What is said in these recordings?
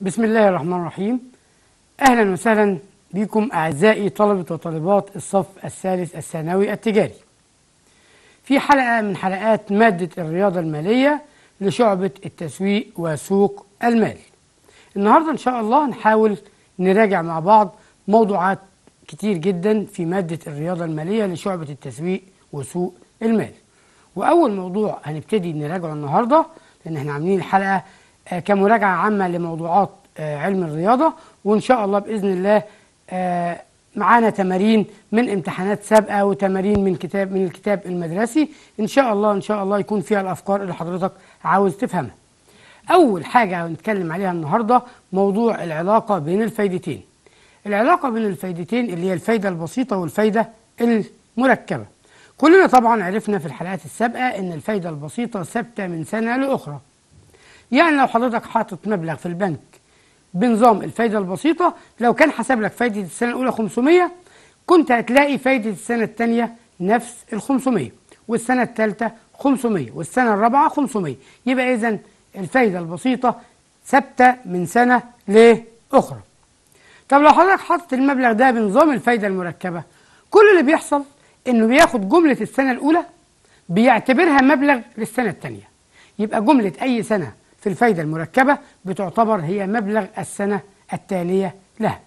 بسم الله الرحمن الرحيم أهلا وسهلا بكم أعزائي طلبة وطالبات الصف الثالث الثانوي التجاري في حلقة من حلقات مادة الرياضة المالية لشعبة التسويق وسوق المال النهاردة إن شاء الله نحاول نراجع مع بعض موضوعات كتير جدا في مادة الرياضة المالية لشعبة التسويق وسوق المال وأول موضوع هنبتدي نراجعه النهاردة لأن احنا عاملين الحلقة آه، كمراجعة عامة لموضوعات آه، علم الرياضة وإن شاء الله بإذن الله آه، معانا تمارين من امتحانات سابقة وتمارين من كتاب من الكتاب المدرسي إن شاء الله إن شاء الله يكون فيها الأفكار اللي حضرتك عاوز تفهمها أول حاجة هنتكلم عليها النهاردة موضوع العلاقة بين الفايدتين العلاقة بين الفايدتين اللي هي الفايدة البسيطة والفايدة المركبة كلنا طبعا عرفنا في الحلقات السابقة إن الفايدة البسيطة ثابتة من سنة لأخرى يعني لو حضرتك حاطط مبلغ في البنك بنظام الفايده البسيطه لو كان حسب لك فايده السنه الاولى 500 كنت هتلاقي فايده السنه الثانيه نفس ال 500 والسنه الثالثه 500 والسنه الرابعه 500 يبقى اذا الفايده البسيطه ثابته من سنه لاخرى طب لو حضرتك حاطط المبلغ ده بنظام الفايده المركبه كل اللي بيحصل انه بياخد جمله السنه الاولى بيعتبرها مبلغ للسنه الثانيه يبقى جمله اي سنه في الفايدة المركبة بتعتبر هي مبلغ السنة التالية لها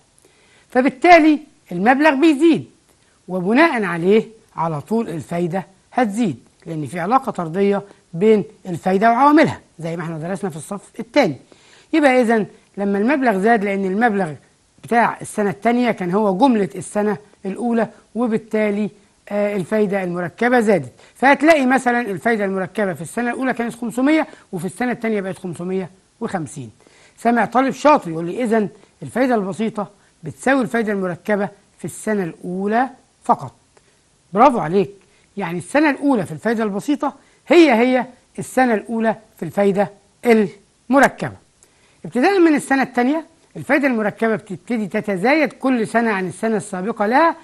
فبالتالي المبلغ بيزيد وبناء عليه على طول الفايدة هتزيد لأن في علاقة طردية بين الفايدة وعواملها زي ما احنا درسنا في الصف الثاني يبقى إذا لما المبلغ زاد لأن المبلغ بتاع السنة الثانية كان هو جملة السنة الأولى وبالتالي آه، الفايدة المركبة زادت فهتلاقي مثلا الفايدة المركبة في السنة الأولى كانت 500 وفي السنة الثانية بقت 550 سامع طالب شاطر يقول لي إذا الفايدة البسيطة بتساوي الفايدة المركبة في السنة الأولى فقط برافو عليك يعني السنة الأولى في الفايدة البسيطة هي هي السنة الأولى في الفايدة المركبة ابتداء من السنة الثانية الفايدة المركبة بتبتدي تتزايد كل سنة عن السنة السابقة لها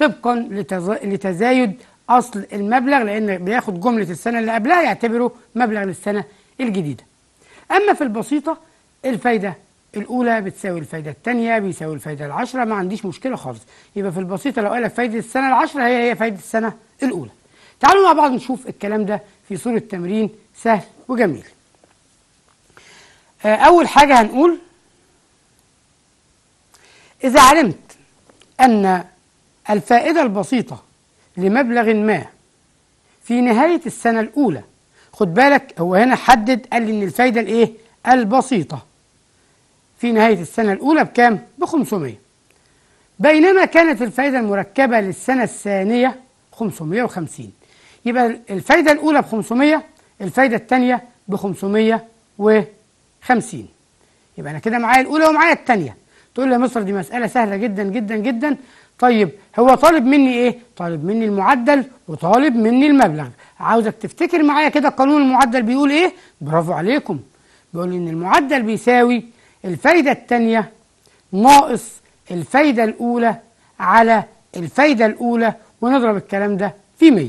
طبقا لتزايد أصل المبلغ لأن بياخد جملة السنة اللي قبلها يعتبره مبلغ للسنة الجديدة أما في البسيطة الفايدة الأولى بتساوي الفايدة الثانية بيساوي الفايدة العشرة ما عنديش مشكلة خالص يبقى في البسيطة لو قال لك فايدة السنة العشرة هي هي فايدة السنة الأولى تعالوا مع بعض نشوف الكلام ده في صورة تمرين سهل وجميل آه، أول حاجة هنقول إذا علمت أن الفائدة البسيطة لمبلغ ما في نهاية السنة الأولى خد بالك هو هنا حدد قال لي إن الفايدة الإيه؟ البسيطة في نهاية السنة الأولى بكام؟ ب 500 بينما كانت الفايدة المركبة للسنة الثانية 550 يبقى الفايدة الأولى ب 500 الفايدة الثانية ب 550 يبقى أنا كده معايا الأولى ومعايا الثانية تقول لي يا مصر دي مسألة سهلة جدا جدا جدا طيب هو طالب مني ايه؟ طالب مني المعدل وطالب مني المبلغ عاوزك تفتكر معايا كده قانون المعدل بيقول ايه؟ برافو عليكم بيقول ان المعدل بيساوي الفايدة الثانية ناقص الفايدة الأولى على الفايدة الأولى ونضرب الكلام ده في 100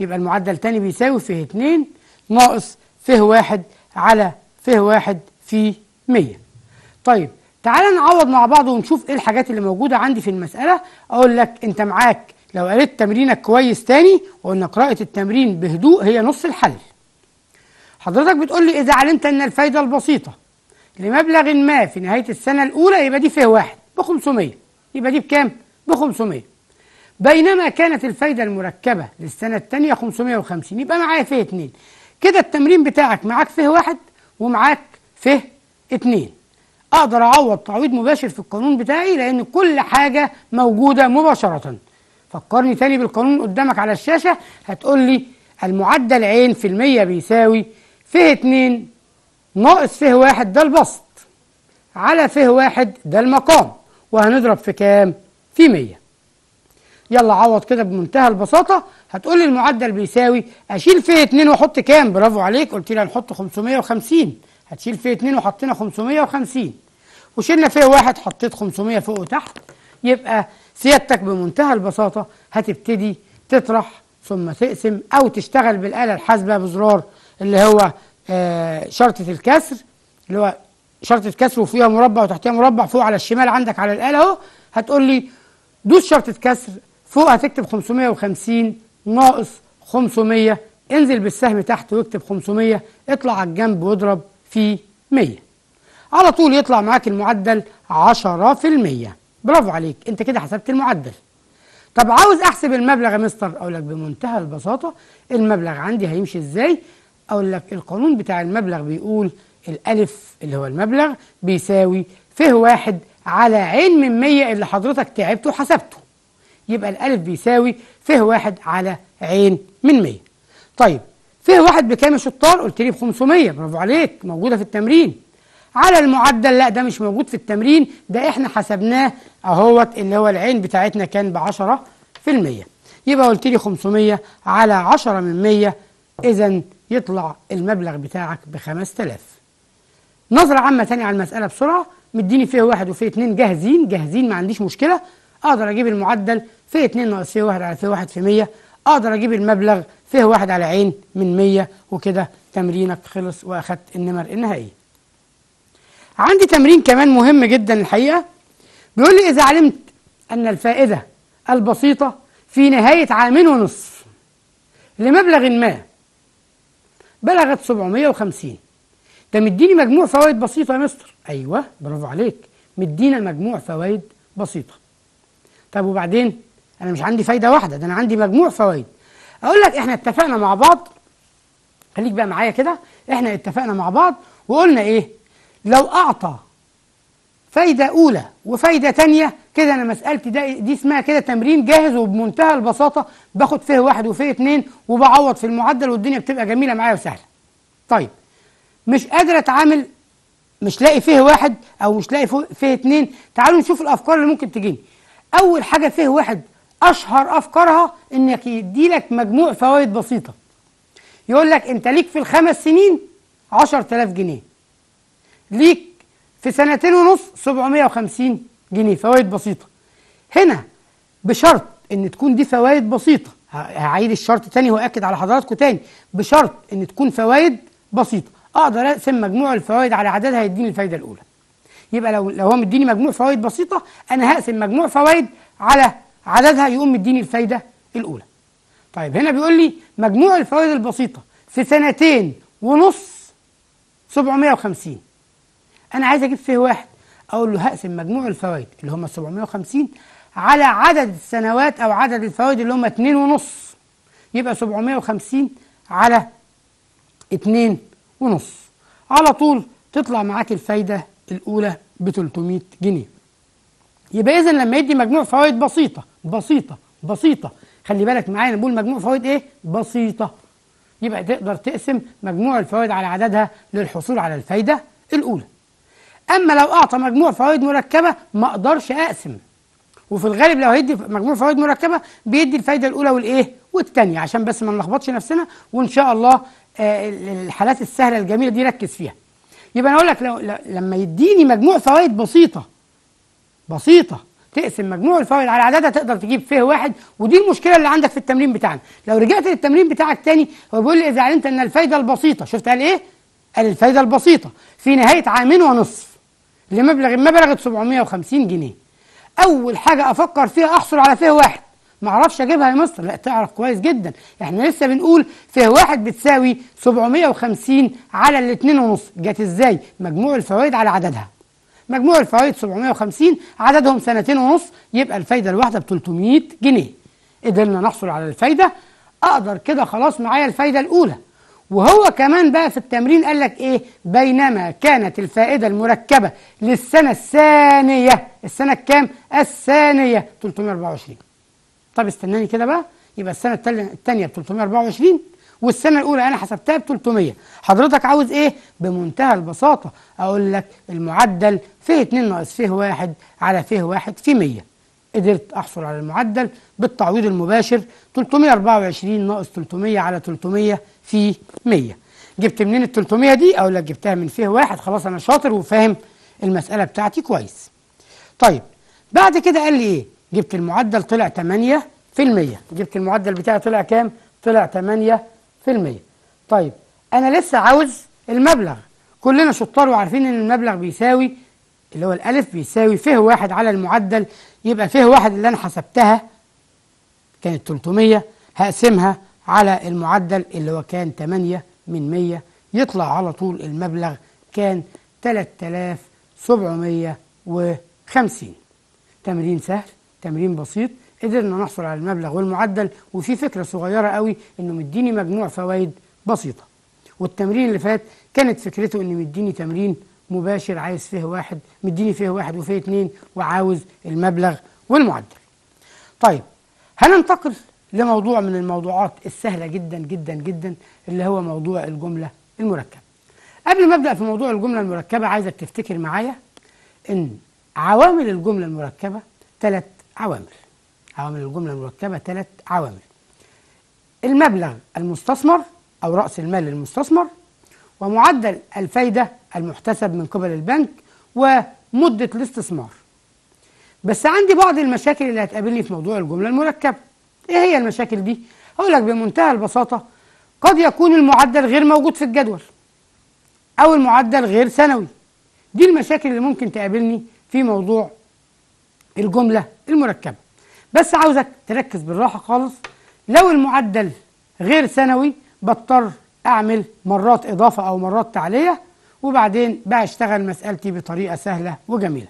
يبقى المعدل تاني بيساوي فيه 2 ناقص فيه 1 على فيه 1 في 100 طيب تعال نعوض مع بعض ونشوف ايه الحاجات اللي موجوده عندي في المساله اقول لك انت معاك لو قريت تمرينك كويس تاني وان قراءه التمرين بهدوء هي نص الحل حضرتك بتقول لي اذا علمت ان الفايده البسيطه لمبلغ ما في نهايه السنه الاولى يبقى دي فيه واحد ب 500 يبقى دي بكام ب 500 بينما كانت الفايده المركبه للسنه الثانيه 550 يبقى معايا فيه 2 كده التمرين بتاعك معاك فيه واحد ومعاك فيه 2 اقدر اعوض تعويض مباشر في القانون بتاعي لان كل حاجه موجوده مباشره فكرني تاني بالقانون قدامك على الشاشه هتقول لي المعدل عين في المية بيساوي فيه اتنين ناقص فيه واحد ده البسط على فيه واحد ده المقام وهنضرب في كام؟ في مية يلا عوض كده بمنتهى البساطة هتقول لي المعدل بيساوي أشيل فيه اتنين وأحط كام؟ برافو عليك قلت لي هنحط 550 هتشيل فيه اتنين وحطينا 550 وشلنا فيه واحد حطيت 500 فوق وتحت يبقى سيادتك بمنتهى البساطة هتبتدي تطرح ثم تقسم أو تشتغل بالآلة الحاسبة بزرار اللي هو آه، شرطة الكسر اللي هو شرطة كسر وفيها مربع وتحتها مربع فوق على الشمال عندك على الآلة أهو هتقول لي دوس شرطة كسر فوق هتكتب 550 ناقص 500 انزل بالسهم تحت واكتب 500 اطلع على الجنب واضرب في 100 على طول يطلع معاك المعدل 10% برافو عليك انت كده حسبت المعدل طب عاوز احسب المبلغ يا مستر اقول لك بمنتهى البساطه المبلغ عندي هيمشي ازاي اقول لك القانون بتاع المبلغ بيقول الالف اللي هو المبلغ بيساوي فيه واحد على عين من 100 اللي حضرتك تعبته وحسبته يبقى الالف بيساوي فيه واحد على عين من 100 طيب فيه واحد بكام يا شطار قلت لي ب 500 برافو عليك موجوده في التمرين على المعدل لا ده مش موجود في التمرين ده احنا حسبناه اهوت اللي هو العين بتاعتنا كان ب 10% يبقى قلت لي 500 على 10 من 100 اذا يطلع المبلغ بتاعك ب 5000 نظرة عامة تانية على المسألة بسرعة مديني فيه واحد وفيه اتنين جاهزين جاهزين ما عنديش مشكلة اقدر اجيب المعدل فيه اتنين ناقص فيه واحد على فيه واحد في 100 اقدر اجيب المبلغ فيه واحد على عين من 100 وكده تمرينك خلص واخدت النمر النهائي عندي تمرين كمان مهم جدا الحقيقة بيقول لي إذا علمت أن الفائدة البسيطة في نهاية عامين ونصف لمبلغ ما بلغت 750 ده مديني مجموع فوائد بسيطة يا مستر أيوه برافو عليك مدينا مجموع فوائد بسيطة طب وبعدين أنا مش عندي فايدة واحدة ده أنا عندي مجموع فوائد أقول لك إحنا اتفقنا مع بعض خليك بقى معايا كده إحنا اتفقنا مع بعض وقلنا إيه لو أعطى فايدة أولى وفايدة تانية كده أنا مسألتي ده دي اسمها كده تمرين جاهز وبمنتهى البساطة باخد فيه واحد وفيه اتنين وبعوض في المعدل والدنيا بتبقى جميلة معايا وسهلة. طيب مش قادر أتعامل مش لاقي فيه واحد أو مش لاقي فيه اتنين تعالوا نشوف الأفكار اللي ممكن تجيني. أول حاجة فيه واحد أشهر أفكارها إنك يديلك مجموع فوائد بسيطة. يقول لك أنت ليك في الخمس سنين 10000 جنيه ليك في سنتين ونص 750 جنيه فوائد بسيطة هنا بشرط ان تكون دي فوائد بسيطة هعيد الشرط تاني واكد على حضراتكم تاني بشرط ان تكون فوائد بسيطة اقدر اقسم مجموع الفوائد على عددها هيديني الفايدة الاولى يبقى لو لو هو مديني مجموع فوائد بسيطة انا هقسم مجموع فوائد على عددها يقوم مديني الفايدة الاولى طيب هنا بيقول لي مجموع الفوائد البسيطة في سنتين ونص 750 انا عايز اجيب فيه واحد اقول له هقسم مجموع الفوائد اللي هم 750 على عدد السنوات او عدد الفوائد اللي هم 2 ونص يبقى 750 على 2 ونص على طول تطلع معاك الفايدة الأولى ب 300 جنيه يبقى إذا لما يدي مجموع فوائد بسيطة بسيطة بسيطة خلي بالك معايا أنا بقول مجموع فوائد إيه؟ بسيطة يبقى تقدر تقسم مجموع الفوائد على عددها للحصول على الفايدة الأولى أما لو أعطى مجموع فوائد مركبة ما أقدرش أقسم وفي الغالب لو هيدي مجموع فوائد مركبة بيدي الفايدة الأولى والإيه والثانية عشان بس ما نلخبطش نفسنا وإن شاء الله آه، الحالات السهلة الجميلة دي ركز فيها يبقى أنا أقول لك لو لما يديني مجموع فوائد بسيطة بسيطة تقسم مجموع الفوائد على عددها تقدر تجيب فيه واحد ودي المشكله اللي عندك في التمرين بتاعنا لو رجعت للتمرين بتاعك تاني هو بيقول لي اذا علمت ان الفايده البسيطه شفت قال ايه قال الفايده البسيطه في نهايه عامين ونصف لمبلغ ما بلغت 750 جنيه اول حاجه افكر فيها احصل على فيه واحد ما اعرفش اجيبها يا مصر لا تعرف كويس جدا احنا لسه بنقول فيه واحد بتساوي 750 على الاتنين ونص جت ازاي مجموع الفوائد على عددها مجموع الفوائد 750 عددهم سنتين ونص يبقى الفايده الواحده ب 300 جنيه قدرنا نحصل على الفايده اقدر كده خلاص معايا الفايده الاولى وهو كمان بقى في التمرين قال لك ايه بينما كانت الفائده المركبه للسنه الثانيه السنه الكام الثانيه 324 طب استناني كده بقى يبقى السنه الثانيه ب 324 والسنه الاولى انا حسبتها ب 300 حضرتك عاوز ايه بمنتهى البساطه اقول لك المعدل فيه 2 ناقص فيه 1 على فيه 1 في 100 قدرت أحصل على المعدل بالتعويض المباشر 324 ناقص 300 على 300 في 100 جبت منين ال 300 دي؟ أقول لك جبتها من فيه واحد خلاص أنا شاطر وفاهم المسألة بتاعتي كويس. طيب بعد كده قال لي إيه؟ جبت المعدل طلع 8% جبت المعدل بتاعي طلع كام؟ طلع 8% طيب أنا لسه عاوز المبلغ كلنا شطار وعارفين إن المبلغ بيساوي اللي هو الألف بيساوي فيه واحد على المعدل يبقى فيه واحد اللي أنا حسبتها كانت 300 هقسمها على المعدل اللي هو كان 8 من 100 يطلع على طول المبلغ كان 3750 تمرين سهل تمرين بسيط قدرنا نحصل على المبلغ والمعدل وفي فكرة صغيرة قوي انه مديني مجموع فوائد بسيطة والتمرين اللي فات كانت فكرته ان مديني تمرين مباشر عايز فيه واحد مديني فيه واحد وفيه اتنين وعاوز المبلغ والمعدل طيب هننتقل لموضوع من الموضوعات السهلة جدا جدا جدا اللي هو موضوع الجملة المركبة قبل ما أبدأ في موضوع الجملة المركبة عايزك تفتكر معايا إن عوامل الجملة المركبة ثلاث عوامل عوامل الجملة المركبة ثلاث عوامل المبلغ المستثمر أو رأس المال المستثمر ومعدل الفايدة المحتسب من قبل البنك ومدة الاستثمار بس عندي بعض المشاكل اللي هتقابلني في موضوع الجملة المركبة ايه هي المشاكل دي؟ اقول لك بمنتهى البساطة قد يكون المعدل غير موجود في الجدول او المعدل غير سنوي دي المشاكل اللي ممكن تقابلني في موضوع الجملة المركبة بس عاوزك تركز بالراحة خالص لو المعدل غير سنوي بضطر أعمل مرات إضافة أو مرات تعلية وبعدين بقى أشتغل مسألتي بطريقة سهلة وجميلة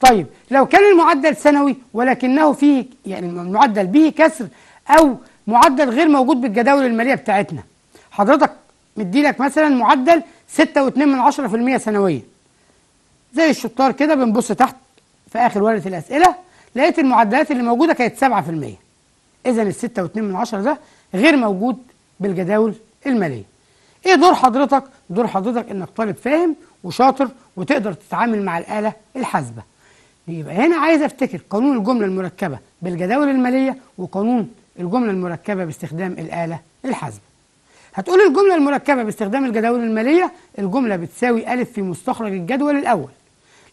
طيب لو كان المعدل سنوي ولكنه فيه يعني المعدل به كسر أو معدل غير موجود بالجداول المالية بتاعتنا حضرتك مديلك مثلا معدل 6.2% سنويا زي الشطار كده بنبص تحت في آخر ورقة الأسئلة لقيت المعدلات اللي موجودة كانت 7% إذا ال 6.2 ده غير موجود بالجداول المالية ايه دور حضرتك دور حضرتك انك طالب فاهم وشاطر وتقدر تتعامل مع الاله الحاسبه يبقى هنا عايز افتكر قانون الجمله المركبه بالجداول الماليه وقانون الجمله المركبه باستخدام الاله الحاسبه هتقول الجمله المركبه باستخدام الجداول الماليه الجمله بتساوي الف في مستخرج الجدول الاول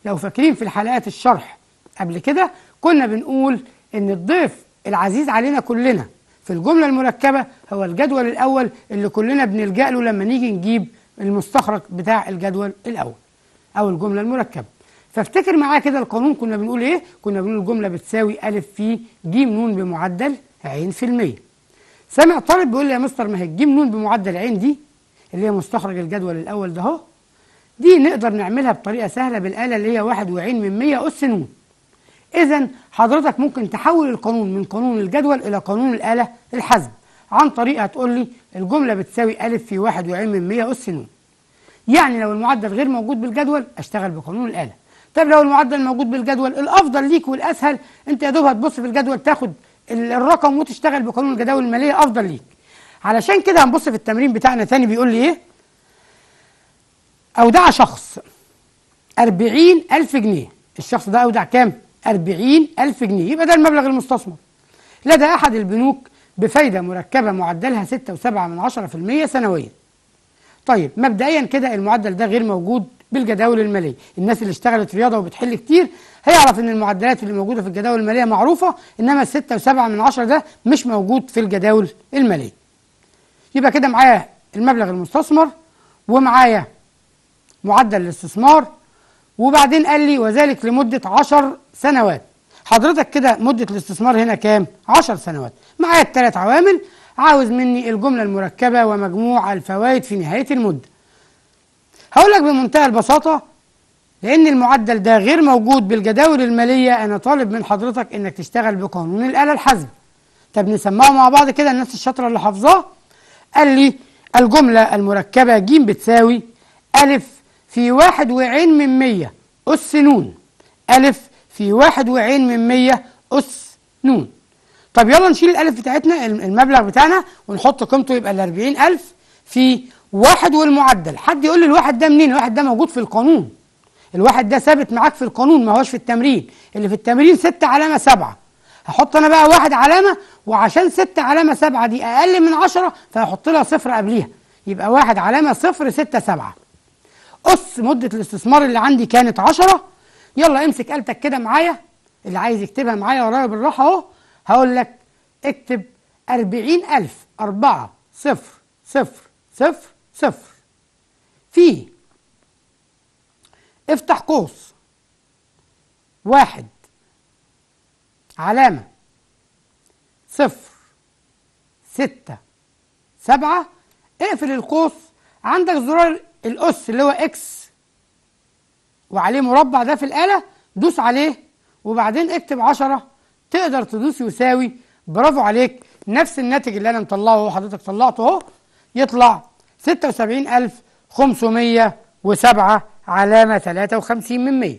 لو فاكرين في الحلقات الشرح قبل كده كنا بنقول ان الضيف العزيز علينا كلنا في الجملة المركبة هو الجدول الأول اللي كلنا بنلجأ له لما نيجي نجيب المستخرج بتاع الجدول الأول أو الجملة المركبة فافتكر معايا كده القانون كنا بنقول إيه؟ كنا بنقول الجملة بتساوي أ في ج ن بمعدل ع في المية سامع طالب بيقول لي يا مستر ما هي ج ن بمعدل ع دي اللي هي مستخرج الجدول الأول ده أهو دي نقدر نعملها بطريقة سهلة بالآلة اللي هي واحد وعين من مية أس نون إذا حضرتك ممكن تحول القانون من قانون الجدول إلى قانون الآلة الحزم عن طريق هتقول لي الجملة بتساوي أ في واحد وعين من 100 أس ن يعني لو المعدل غير موجود بالجدول أشتغل بقانون الآلة طب لو المعدل موجود بالجدول الأفضل ليك والأسهل أنت يا دوب هتبص في الجدول تاخد الرقم وتشتغل بقانون الجداول المالية أفضل ليك علشان كده هنبص في التمرين بتاعنا تاني بيقول لي إيه أودع شخص أربعين ألف جنيه الشخص ده أودع كام؟ 40 ألف جنيه يبقى ده المبلغ المستثمر لدى أحد البنوك بفايدة مركبة معدلها 6.7% سنويا طيب مبدئيا كده المعدل ده غير موجود بالجداول المالية الناس اللي اشتغلت رياضة وبتحل كتير هيعرف ان المعدلات اللي موجودة في الجداول المالية معروفة انما الستة وسبعة من عشرة ده مش موجود في الجداول المالية يبقى كده معايا المبلغ المستثمر ومعايا معدل الاستثمار وبعدين قال لي وذلك لمدة عشر سنوات حضرتك كده مدة الاستثمار هنا كام؟ عشر سنوات معايا الثلاث عوامل عاوز مني الجملة المركبة ومجموع الفوائد في نهاية المدة هقول لك بمنتهى البساطة لأن المعدل ده غير موجود بالجداول المالية أنا طالب من حضرتك إنك تشتغل بقانون الآلة الحزم طب نسمعه مع بعض كده الناس الشاطرة اللي حافظاه قال لي الجملة المركبة ج بتساوي ألف في واحد وعين من مية أس نون ألف في واحد وعين من مية أس نون طب يلا نشيل الألف بتاعتنا المبلغ بتاعنا ونحط قيمته يبقى الأربعين ألف في واحد والمعدل حد يقول لي الواحد ده منين الواحد ده موجود في القانون الواحد ده ثابت معاك في القانون ما هوش في التمرين اللي في التمرين ستة علامة سبعة هحط أنا بقى واحد علامة وعشان ستة علامة سبعة دي أقل من عشرة فهحط لها صفر قبليها يبقى واحد علامة صفر ستة سبعة قص مدة الاستثمار اللي عندي كانت 10 يلا امسك قالتك كده معايا اللي عايز يكتبها معايا ورايا بالراحة أهو هقول لك اكتب 40000 4 0 0 0 0 في افتح قوس واحد علامة صفر ستة سبعة اقفل القوس عندك زرار الأس اللي هو إكس وعليه مربع ده في الآلة دوس عليه وبعدين اكتب 10 تقدر تدوس يساوي برافو عليك نفس الناتج اللي أنا مطلعه اهو حضرتك طلعته أهو يطلع 76507 علامة 53 من 100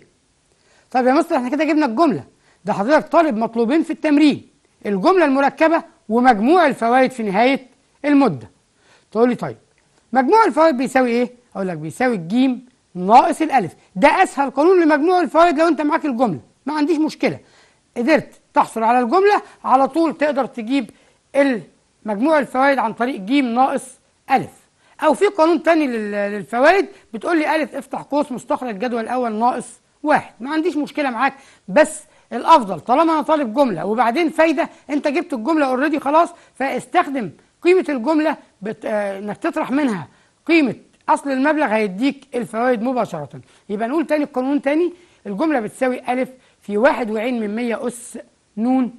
طب يا مصطفى احنا كده جبنا الجملة ده حضرتك طالب مطلوبين في التمرين الجملة المركبة ومجموع الفوائد في نهاية المدة تقول لي طيب مجموع الفوائد بيساوي ايه اقول لك بيساوي الجيم ناقص الالف ده اسهل قانون لمجموع الفوائد لو انت معاك الجمله ما عنديش مشكله قدرت تحصل على الجمله على طول تقدر تجيب مجموع الفوائد عن طريق جيم ناقص الف او في قانون تاني للفوائد بتقول لي الف افتح قوس مستخرج الجدول الاول ناقص واحد ما عنديش مشكله معاك بس الافضل طالما انا طالب جمله وبعدين فايده انت جبت الجمله اوريدي خلاص فاستخدم قيمه الجمله بت... آه، انك تطرح منها قيمه اصل المبلغ هيديك الفوائد مباشره يبقى نقول تاني القانون تاني الجمله بتساوي الف في واحد وعين من مية اس نون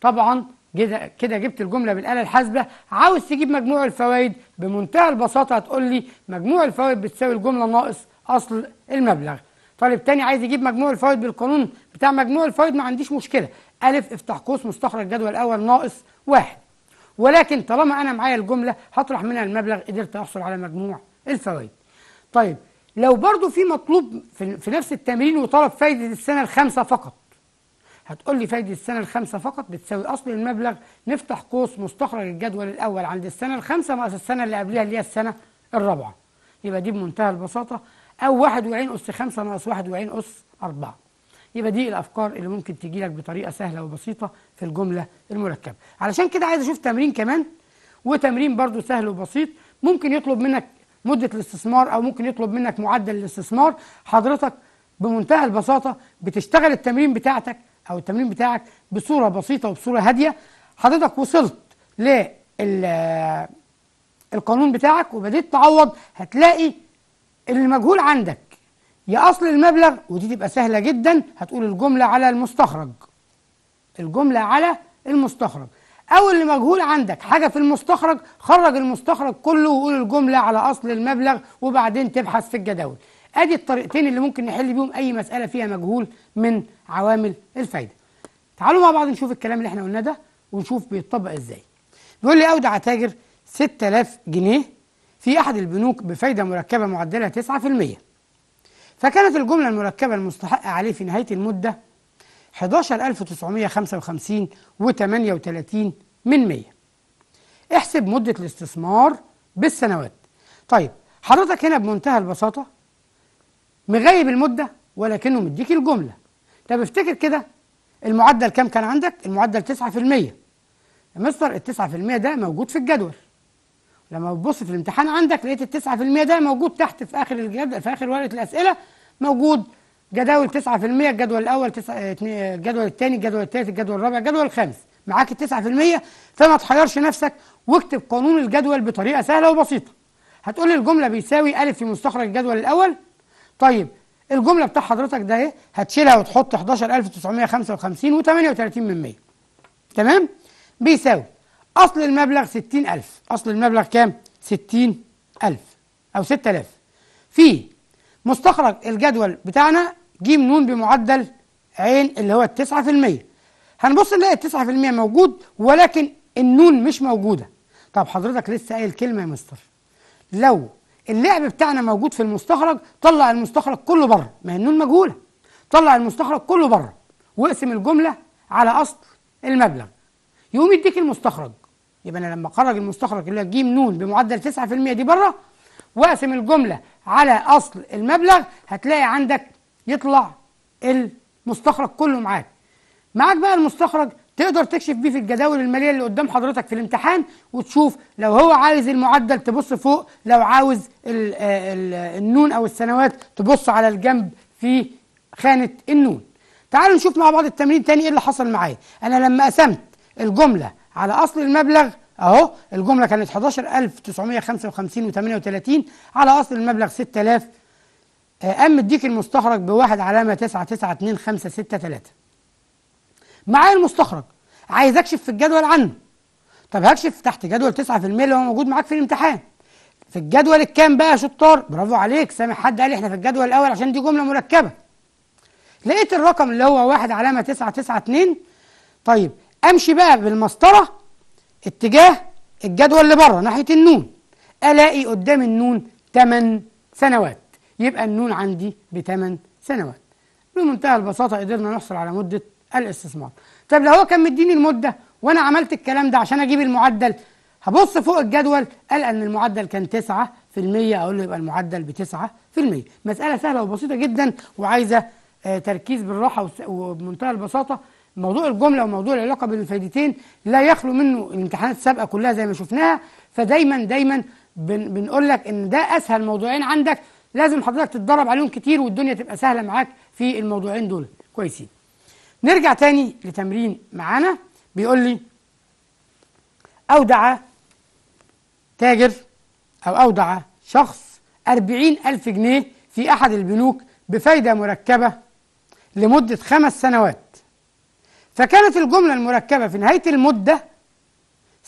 طبعا كده كده جبت الجمله بالاله الحاسبه عاوز تجيب مجموع الفوائد بمنتهى البساطه هتقول لي مجموع الفوائد بتساوي الجمله ناقص اصل المبلغ طالب تاني عايز يجيب مجموع الفوائد بالقانون بتاع مجموع الفوائد ما عنديش مشكله الف افتح قوس مستخرج جدول الاول ناقص واحد ولكن طالما انا معايا الجمله هطرح منها المبلغ قدرت احصل على مجموع الفوائد طيب لو برضو في مطلوب في, في نفس التمرين وطلب فايدة السنة الخامسة فقط هتقول لي فايدة السنة الخامسة فقط بتساوي أصل المبلغ نفتح قوس مستخرج الجدول الأول عند السنة الخامسة ناقص السنة اللي قبلها اللي هي السنة الرابعة يبقى دي بمنتهى البساطة أو واحد وعين أس خمسة ناقص وعين أس أربعة. يبقى دي الأفكار اللي ممكن تجي لك بطريقة سهلة وبسيطة في الجملة المركبة علشان كده عايز أشوف تمرين كمان وتمرين برضو سهل وبسيط ممكن يطلب منك مده الاستثمار او ممكن يطلب منك معدل الاستثمار حضرتك بمنتهى البساطه بتشتغل التمرين بتاعتك او التمرين بتاعك بصوره بسيطه وبصوره هاديه حضرتك وصلت للقانون بتاعك وبديت تعوض هتلاقي المجهول عندك يا اصل المبلغ ودي تبقى سهله جدا هتقول الجمله على المستخرج الجمله على المستخرج أو اللي مجهول عندك حاجة في المستخرج خرج المستخرج كله وقول الجملة على أصل المبلغ وبعدين تبحث في الجداول أدي الطريقتين اللي ممكن نحل بيهم أي مسألة فيها مجهول من عوامل الفايدة تعالوا مع بعض نشوف الكلام اللي احنا قلناه ده ونشوف بيتطبق إزاي بيقول لي أودع تاجر 6000 جنيه في أحد البنوك بفايدة مركبة معدلها 9% فكانت الجملة المركبة المستحقة عليه في نهاية المدة 11955 و38 من 100 احسب مدة الاستثمار بالسنوات طيب حضرتك هنا بمنتهى البساطة مغيب المدة ولكنه مديك الجملة طب افتكر كده المعدل كام كان عندك؟ المعدل 9% يا مستر ال 9% ده موجود في الجدول لما بتبص في الامتحان عندك لقيت ال 9% ده موجود تحت في اخر الجدول في اخر ورقة الأسئلة موجود جداول 9% الجدول الاول 9 الجدول آه، آه، الثاني الجدول الثالث الجدول الرابع الجدول الخامس معاك ال 9% فما تحيرش نفسك واكتب قانون الجدول بطريقه سهله وبسيطه هتقول لي الجمله بيساوي ا في مستخرج الجدول الاول طيب الجمله بتاع حضرتك ده اهي هتشيلها وتحط 11955 و38 من 100 تمام بيساوي اصل المبلغ 60000 اصل المبلغ كام 60000 او 6000 في مستخرج الجدول بتاعنا ج ن بمعدل عين اللي هو التسعة في المية هنبص نلاقي التسعة في المية موجود ولكن النون مش موجودة طب حضرتك لسه قايل كلمة يا مستر لو اللعب بتاعنا موجود في المستخرج طلع المستخرج كله بره ما هي النون مجهولة طلع المستخرج كله بره واقسم الجملة على أصل المبلغ يقوم يديك المستخرج يبقى أنا لما أخرج المستخرج اللي هي ج ن بمعدل 9% دي بره واقسم الجملة على أصل المبلغ هتلاقي عندك يطلع المستخرج كله معاك معاك بقى المستخرج تقدر تكشف بيه في الجداول الماليه اللي قدام حضرتك في الامتحان وتشوف لو هو عايز المعدل تبص فوق لو عاوز الـ الـ النون او السنوات تبص على الجنب في خانه النون تعالوا نشوف مع بعض التمرين تاني ايه اللي حصل معايا انا لما قسمت الجمله على اصل المبلغ اهو الجمله كانت 11955 و38 على اصل المبلغ 6000 آه، قام مديك المستخرج بواحد علامه 992563 معايا المستخرج عايز اكشف في الجدول عنه طب هكشف تحت جدول 9% اللي هو موجود معاك في الامتحان في الجدول الكام بقى يا شطار برافو عليك سامع حد قال احنا في الجدول الاول عشان دي جمله مركبه لقيت الرقم اللي هو واحد علامه 992 طيب امشي بقى بالمسطره اتجاه الجدول اللي بره ناحية النون ألاقي قدام النون 8 سنوات يبقى النون عندي 8 سنوات بمنتهى البساطة قدرنا نحصل على مدة الاستثمار طب لو هو كان مديني المدة وأنا عملت الكلام ده عشان أجيب المعدل هبص فوق الجدول قال ان المعدل كان 9% اقول له يبقى المعدل ب 9% مساله سهله وبسيطه جدا وعايزه آه، تركيز بالراحه وبمنتهى البساطه موضوع الجمله وموضوع العلاقه بين الفائدتين لا يخلو منه الامتحانات السابقه كلها زي ما شفناها فدايما دايما بنقول لك ان ده اسهل موضوعين عندك لازم حضرتك تتدرب عليهم كتير والدنيا تبقى سهله معاك في الموضوعين دول كويسين نرجع تاني لتمرين معانا بيقول لي اودع تاجر او اودع شخص أربعين ألف جنيه في أحد البنوك بفايدة مركبة لمدة خمس سنوات فكانت الجملة المركبة في نهاية المدة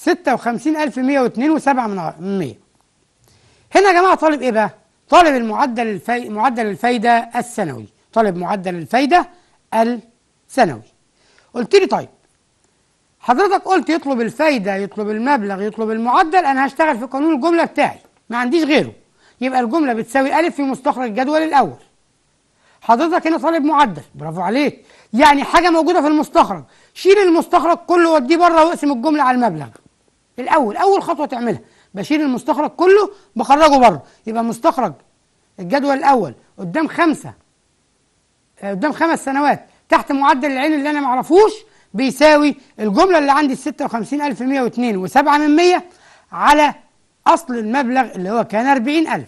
56102 هنا يا جماعة طالب إيه بقى؟ طالب المعدل الفي... معدل الفايدة السنوي طالب معدل الفايدة السنوي قلت لي طيب حضرتك قلت يطلب الفايدة يطلب المبلغ يطلب المعدل أنا هشتغل في قانون الجملة بتاعي ما عنديش غيره يبقى الجملة بتساوي ألف في مستخرج الجدول الأول حضرتك هنا طالب معدل برافو عليك يعني حاجة موجودة في المستخرج شيل المستخرج كله وديه بره واقسم الجملة على المبلغ الأول أول خطوة تعملها بشيل المستخرج كله بخرجه بره يبقى مستخرج الجدول الأول قدام خمسة آه، قدام خمس سنوات تحت معدل العين اللي أنا معرفوش بيساوي الجملة اللي عندي ال 56102 و مية من مية على أصل المبلغ اللي هو كان 40000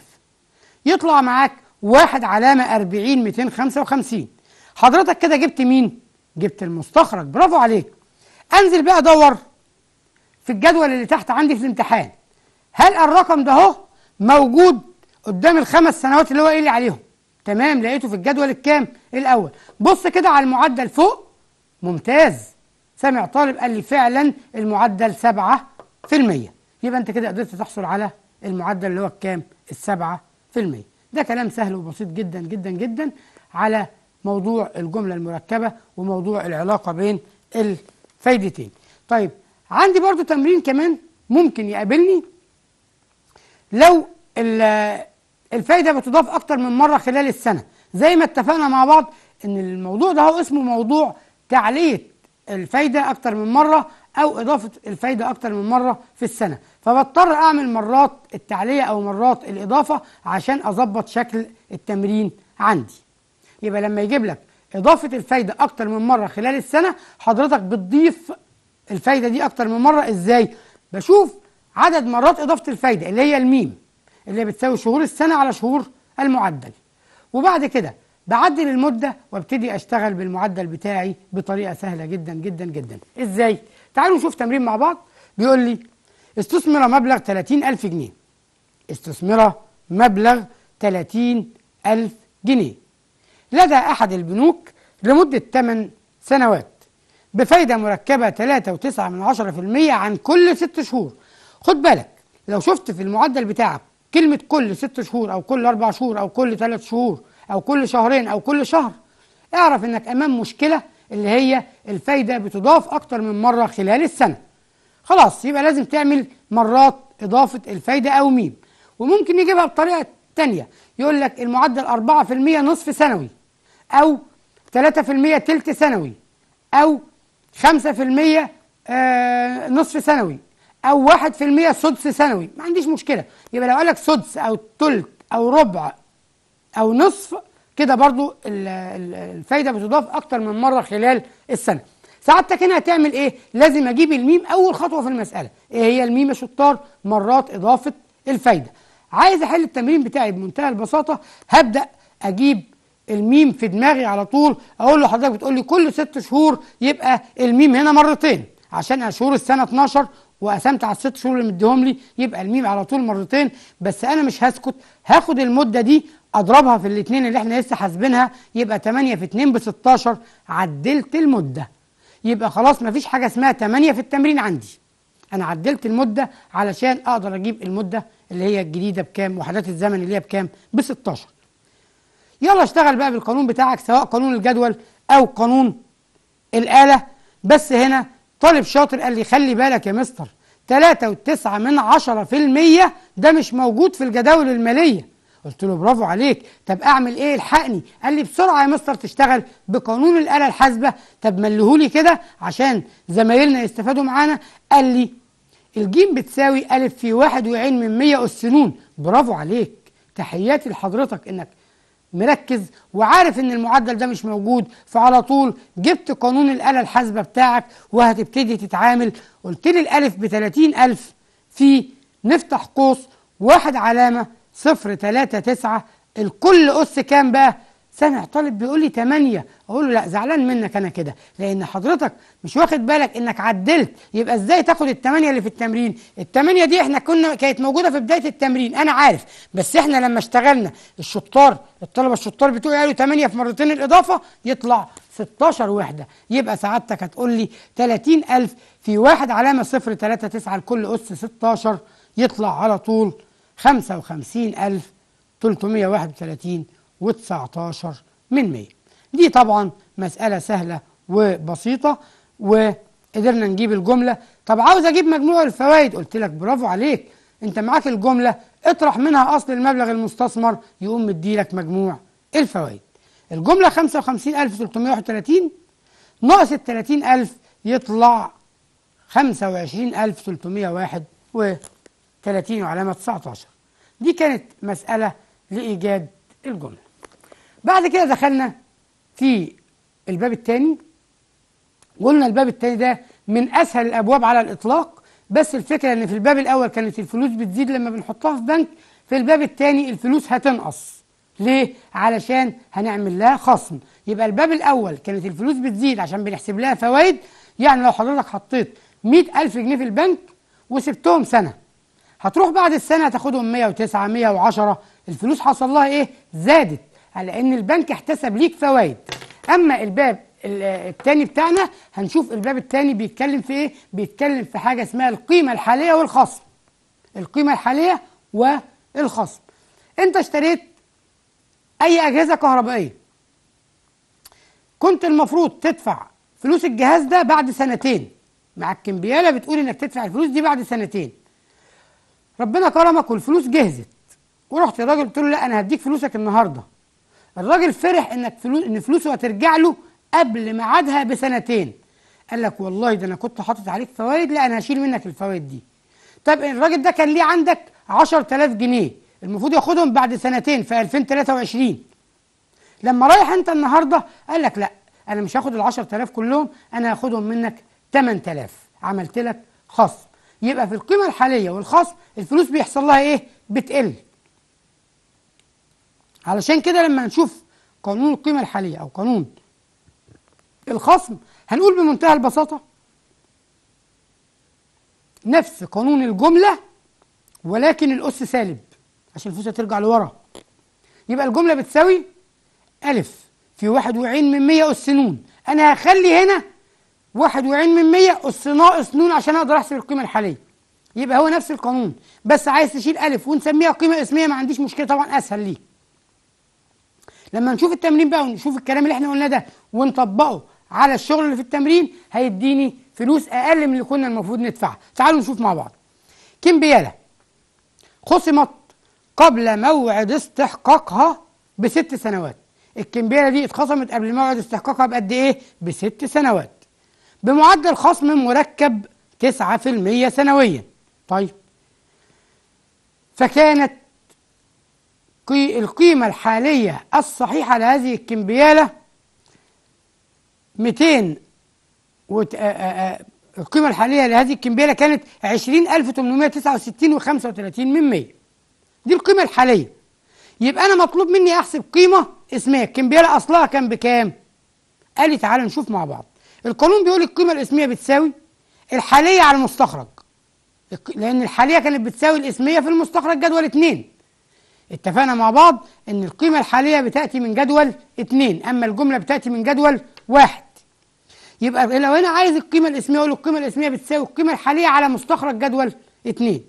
يطلع معاك واحد علامة 40255 حضرتك كده جبت مين جبت المستخرج برافو عليك انزل بقى ادور في الجدول اللي تحت عندي في الامتحان هل الرقم ده اهو موجود قدام الخمس سنوات اللي هو ايه اللي عليهم تمام لقيته في الجدول الكام الاول بص كده على المعدل فوق ممتاز سامع طالب قال لي فعلا المعدل 7% يبقى انت كده قدرت تحصل على المعدل اللي هو الكام السبعة في المية ده كلام سهل وبسيط جدا جدا جدا على موضوع الجملة المركبة وموضوع العلاقة بين الفايدتين طيب عندي برضو تمرين كمان ممكن يقابلني لو الفايدة بتضاف أكتر من مرة خلال السنة زي ما اتفقنا مع بعض إن الموضوع ده هو اسمه موضوع تعلية الفايدة أكتر من مرة أو إضافة الفايدة أكتر من مرة في السنة فبضطر أعمل مرات التعلية أو مرات الإضافة عشان أظبط شكل التمرين عندي يبقى لما يجيب لك اضافه الفايده اكتر من مره خلال السنه حضرتك بتضيف الفايده دي اكتر من مره ازاي بشوف عدد مرات اضافه الفايده اللي هي الميم اللي بتساوي شهور السنه على شهور المعدل وبعد كده بعدل المده وابتدي اشتغل بالمعدل بتاعي بطريقه سهله جدا جدا جدا ازاي تعالوا نشوف تمرين مع بعض بيقول لي استثمر مبلغ 30000 جنيه استثمر مبلغ 30000 جنيه لدى أحد البنوك لمدة 8 سنوات بفايدة مركبة 3.9% عن كل 6 شهور خد بالك لو شفت في المعدل بتاعك كلمة كل 6 شهور أو كل 4 شهور أو كل 3 شهور أو كل شهرين أو كل شهر اعرف إنك أمام مشكلة اللي هي الفايدة بتضاف أكتر من مرة خلال السنة خلاص يبقى لازم تعمل مرات إضافة الفايدة أو ميم وممكن نجيبها بطريقة تانية يقول لك المعدل 4% نصف سنوي أو 3% تلت سنوي أو 5% آه، نصف سنوي أو 1% سدس سنوي ما عنديش مشكلة يبقى لو قالك سدس أو تلت أو ربع أو نصف كده برضو الفايدة بتضاف أكتر من مرة خلال السنة سعادتك هنا هتعمل ايه؟ لازم اجيب الميم اول خطوه في المساله، ايه هي الميم يا شطار؟ مرات اضافه الفايده. عايز احل التمرين بتاعي بمنتهى البساطه هبدا اجيب الميم في دماغي على طول اقول له حضرتك بتقول لي كل ست شهور يبقى الميم هنا مرتين عشان شهور السنه 12 وقسمت على الست شهور اللي مديهم لي يبقى الميم على طول مرتين بس انا مش هسكت هاخد المده دي اضربها في الاثنين اللي احنا لسه حاسبينها يبقى 8 في 2 ب 16 عدلت المده يبقى خلاص مفيش حاجه اسمها 8 في التمرين عندي انا عدلت المده علشان اقدر اجيب المده اللي هي الجديده بكام وحدات الزمن اللي هي بكام ب 16 يلا اشتغل بقى بالقانون بتاعك سواء قانون الجدول او قانون الآلة بس هنا طالب شاطر قال لي خلي بالك يا مستر 3.9 من 10% ده مش موجود في الجداول المالية قلت له برافو عليك طب اعمل ايه الحقني قال لي بسرعه يا مستر تشتغل بقانون الاله الحاسبه طب ملهولي كده عشان زمايلنا يستفادوا معانا قال لي الجيم بتساوي الف في واحد وعين من مية اس نون برافو عليك تحياتي لحضرتك انك مركز وعارف ان المعدل ده مش موجود فعلى طول جبت قانون الآلة الحاسبة بتاعك وهتبتدي تتعامل قلت لي الألف ب ألف في نفتح قوس واحد علامة صفر تلاتة تسعة الكل أس كام بقى؟ سامع طالب بيقول لي 8 اقول له لا زعلان منك انا كده لان حضرتك مش واخد بالك انك عدلت يبقى ازاي تاخد 8 اللي في التمرين 8 دي احنا كنا كانت موجوده في بدايه التمرين انا عارف بس احنا لما اشتغلنا الشطار الطلبه الشطار بتوعي قالوا 8 في مرتين الاضافه يطلع 16 وحده يبقى سعادتك هتقول لي 30000 في واحد علامه 0 3 9 لكل اس 16 يطلع على طول 55331 من 100 دي طبعا مسألة سهلة وبسيطة وقدرنا نجيب الجملة طب عاوز أجيب مجموع الفوائد قلت لك برافو عليك أنت معاك الجملة اطرح منها أصل المبلغ المستثمر يقوم مديلك مجموع الفوائد الجملة 55331 ناقص ال 30000 يطلع 25331 وعلامة 19 دي كانت مسألة لإيجاد الجملة بعد كده دخلنا في الباب الثاني قلنا الباب الثاني ده من اسهل الابواب على الاطلاق بس الفكره ان في الباب الاول كانت الفلوس بتزيد لما بنحطها في بنك في الباب الثاني الفلوس هتنقص ليه علشان هنعمل لها خصم يبقى الباب الاول كانت الفلوس بتزيد عشان بنحسب لها فوائد يعني لو حضرتك حطيت 100000 جنيه في البنك وسبتهم سنه هتروح بعد السنه تاخدهم 109 110 الفلوس حصل لها ايه زادت على ان البنك احتسب ليك فوائد اما الباب الثاني بتاعنا هنشوف الباب الثاني بيتكلم في ايه بيتكلم في حاجه اسمها القيمه الحاليه والخصم القيمه الحاليه والخصم انت اشتريت اي اجهزه كهربائيه كنت المفروض تدفع فلوس الجهاز ده بعد سنتين مع الكمبياله بتقول انك تدفع الفلوس دي بعد سنتين ربنا كرمك والفلوس جهزت ورحت يا راجل قلت له لا انا هديك فلوسك النهارده الراجل فرح انك فلوس ان فلوسه هترجع له قبل ميعادها بسنتين قال لك والله ده انا كنت حاطط عليك فوائد لا انا هشيل منك الفوائد دي طب الراجل ده كان ليه عندك 10000 جنيه المفروض ياخدهم بعد سنتين في 2023 لما رايح انت النهارده قال لك لا انا مش هاخد ال 10000 كلهم انا هاخدهم منك 8000 عملت لك خصم يبقى في القيمه الحاليه والخصم الفلوس بيحصل لها ايه بتقل علشان كده لما نشوف قانون القيمة الحالية أو قانون الخصم هنقول بمنتهى البساطة نفس قانون الجملة ولكن الأس سالب عشان الفلوس هترجع لورا يبقى الجملة بتساوي ألف في واحد وعين من مية أس نون أنا هخلي هنا واحد وعين من مية أس ناقص نون عشان أقدر أحسب القيمة الحالية يبقى هو نفس القانون بس عايز تشيل ألف ونسميها قيمة اسمية ما عنديش مشكلة طبعا أسهل ليك لما نشوف التمرين بقى ونشوف الكلام اللي احنا قلناه ده ونطبقه على الشغل اللي في التمرين هيديني فلوس اقل من اللي كنا المفروض ندفعها تعالوا نشوف مع بعض كمبياله خصمت قبل موعد استحقاقها بست سنوات الكمبيله دي اتخصمت قبل موعد استحقاقها بقد ايه بست سنوات بمعدل خصم مركب 9% سنويا طيب فكانت القيمة الحالية الصحيحة لهذه الكمبيالة 200 وت... القيمة الحالية لهذه الكمبيالة كانت 20869 و35 من 100 دي القيمة الحالية يبقى أنا مطلوب مني أحسب قيمة اسمية الكمبيالة أصلها كان بكام؟ قال لي تعالى نشوف مع بعض القانون بيقول القيمة الاسمية بتساوي الحالية على المستخرج لأن الحالية كانت بتساوي الاسمية في المستخرج جدول 2 اتفقنا مع بعض ان القيمة الحالية بتأتي من جدول اتنين اما الجملة بتأتي من جدول واحد يبقى لو انا عايز القيمة الاسمية اقول القيمة الاسمية بتساوي القيمة الحالية على مستخرج جدول اتنين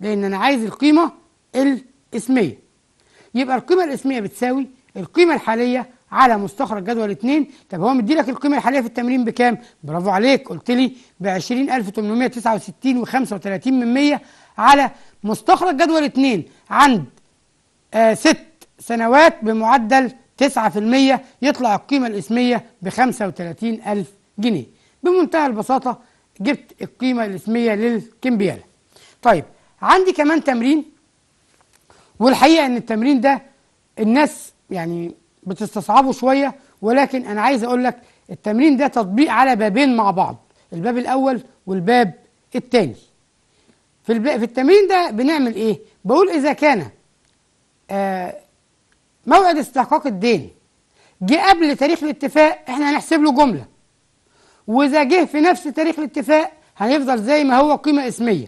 لان انا عايز القيمة الاسمية يبقى القيمة الاسمية بتساوي القيمة الحالية على مستخرج جدول 2 طب هو مدي لك القيمه الحاليه في التمرين بكام برافو عليك قلت لي ب 20869 و35 من 100 على مستخرج جدول 2 عند آه، ست سنوات بمعدل 9% يطلع القيمة الإسمية ب 35000 ألف جنيه بمنتهى البساطة جبت القيمة الإسمية للكمبيالة طيب عندي كمان تمرين والحقيقة إن التمرين ده الناس يعني بتستصعبه شوية ولكن أنا عايز أقول لك التمرين ده تطبيق على بابين مع بعض الباب الأول والباب الثاني في, الب... في التمرين ده بنعمل إيه؟ بقول إذا كان آه، موعد استحقاق الدين جه قبل تاريخ الاتفاق احنا هنحسب له جمله واذا جه في نفس تاريخ الاتفاق هيفضل زي ما هو قيمه اسميه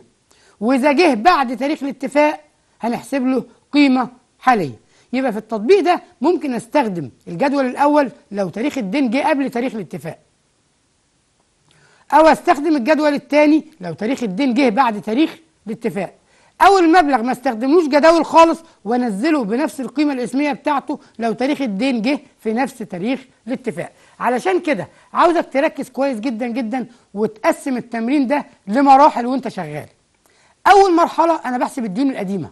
واذا جه بعد تاريخ الاتفاق هنحسب له قيمه حاليه يبقى في التطبيق ده ممكن استخدم الجدول الاول لو تاريخ الدين جه قبل تاريخ الاتفاق او استخدم الجدول الثاني لو تاريخ الدين جه بعد تاريخ الاتفاق او المبلغ ما استخدموش جداول خالص وانزله بنفس القيمه الاسميه بتاعته لو تاريخ الدين جه في نفس تاريخ الاتفاق علشان كده عاوزك تركز كويس جدا جدا وتقسم التمرين ده لمراحل وانت شغال اول مرحله انا بحسب الديون القديمه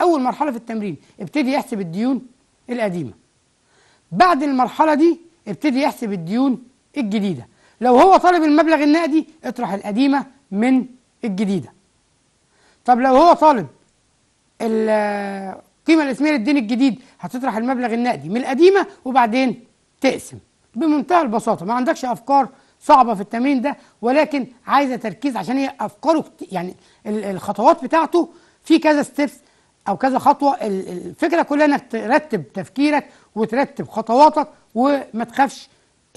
اول مرحله في التمرين ابتدي يحسب الديون القديمه بعد المرحله دي ابتدي يحسب الديون الجديده لو هو طالب المبلغ النقدي اطرح القديمه من الجديده طب لو هو طالب القيمة الاسمية للدين الجديد هتطرح المبلغ النقدي من القديمة وبعدين تقسم بمنتهى البساطة ما عندكش أفكار صعبة في التمرين ده ولكن عايزة تركيز عشان هي أفكاره يعني الخطوات بتاعته في كذا ستيبس أو كذا خطوة الفكرة كلها إنك ترتب تفكيرك وترتب خطواتك وما تخافش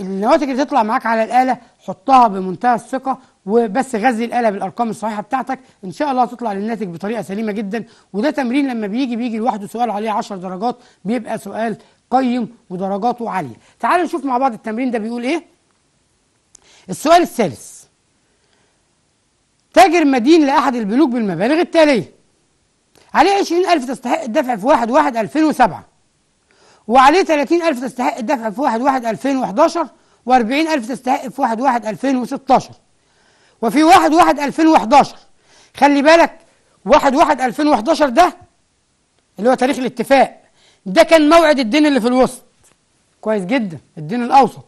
النواتج اللي تطلع معاك على الآلة حطها بمنتهى الثقة وبس غزل الآلة بالأرقام الصحيحة بتاعتك إن شاء الله هتطلع للناتج بطريقة سليمة جدا وده تمرين لما بيجي بيجي لوحده سؤال عليه 10 درجات بيبقى سؤال قيم ودرجاته عالية تعالوا نشوف مع بعض التمرين ده بيقول إيه السؤال الثالث تاجر مدين لأحد البنوك بالمبالغ التالية عليه 20000 تستحق الدفع في 1 1 2007 وعليه 30000 تستحق الدفع في 1 1 2011 و40000 تستحق في 1 1 2016 وفي 1 1 2011 خلي بالك 1 1 2011 ده اللي هو تاريخ الاتفاق ده كان موعد الدين اللي في الوسط كويس جدا الدين الأوسط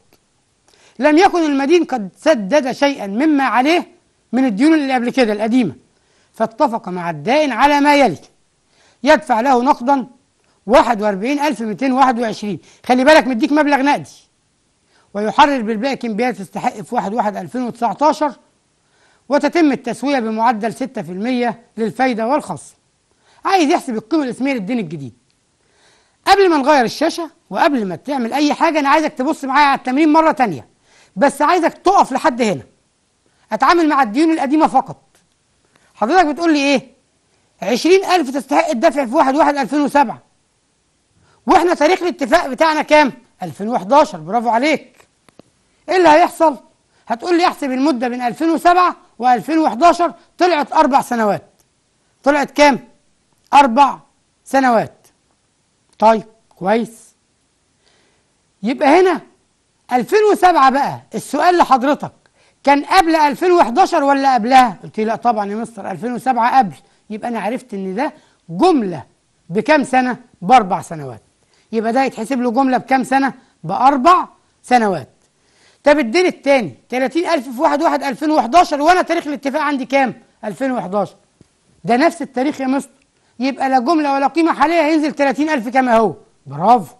لم يكن المدين قد سدد شيئا مما عليه من الديون اللي قبل كده القديمة فاتفق مع الدائن على ما يلي يدفع له نقدا 41221 خلي بالك مديك مبلغ نقدي ويحرر بالباقي كمبيات تستحق في 1 1 2019 وتتم التسوية بمعدل 6% للفايدة والخصم عايز يحسب القيمة الاسمية للدين الجديد قبل ما نغير الشاشة وقبل ما تعمل أي حاجة أنا عايزك تبص معايا على التمرين مرة تانية بس عايزك تقف لحد هنا أتعامل مع الديون القديمة فقط حضرتك بتقول لي إيه؟ 20000 تستحق الدفع في 1 1 2007 واحنا تاريخ الاتفاق بتاعنا كام؟ 2011 برافو عليك. ايه اللي هيحصل؟ هتقول لي احسب المده بين 2007 و2011 طلعت أربع سنوات طلعت كام؟ أربع سنوات طيب كويس يبقى هنا 2007 بقى السؤال لحضرتك كان قبل 2011 ولا قبلها؟ قلت لي لا طبعا يا مستر 2007 قبل يبقى أنا عرفت إن ده جملة بكام سنة؟ بأربع سنوات يبقى ده يتحسب له جملة بكام سنة؟ بأربع سنوات طب الدين الثاني 30000 في 1 1 2011 وانا تاريخ الاتفاق عندي كام 2011 ده نفس التاريخ يا مستر يبقى لا جمله ولا قيمه حاليا هينزل 30000 كما هو برافو